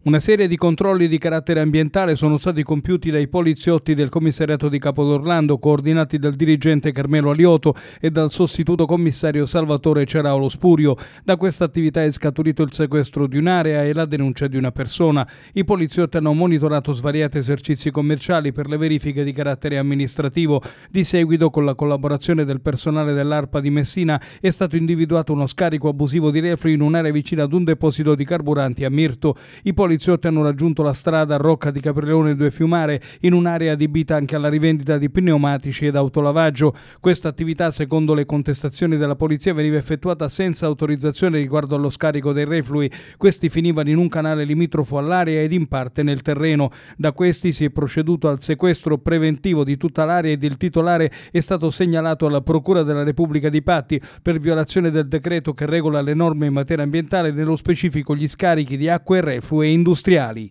Una serie di controlli di carattere ambientale sono stati compiuti dai poliziotti del commissariato di Capodorlando, coordinati dal dirigente Carmelo Alioto e dal sostituto commissario Salvatore Ceraolo Spurio. Da questa attività è scaturito il sequestro di un'area e la denuncia di una persona. I poliziotti hanno monitorato svariati esercizi commerciali per le verifiche di carattere amministrativo. Di seguito, con la collaborazione del personale dell'ARPA di Messina, è stato individuato uno scarico abusivo di reflui in un'area vicina ad un deposito di carburanti a Mirto. I poliziotti hanno raggiunto la strada Rocca di Caprileone 2 Fiumare in un'area adibita anche alla rivendita di pneumatici ed autolavaggio. Questa attività, secondo le contestazioni della polizia, veniva effettuata senza autorizzazione riguardo allo scarico dei reflui. Questi finivano in un canale limitrofo all'area ed in parte nel terreno. Da questi si è proceduto al sequestro preventivo di tutta l'area ed il titolare è stato segnalato alla Procura della Repubblica di Patti per violazione del decreto che regola le norme in materia ambientale, nello specifico gli scarichi di acque reflue in industriali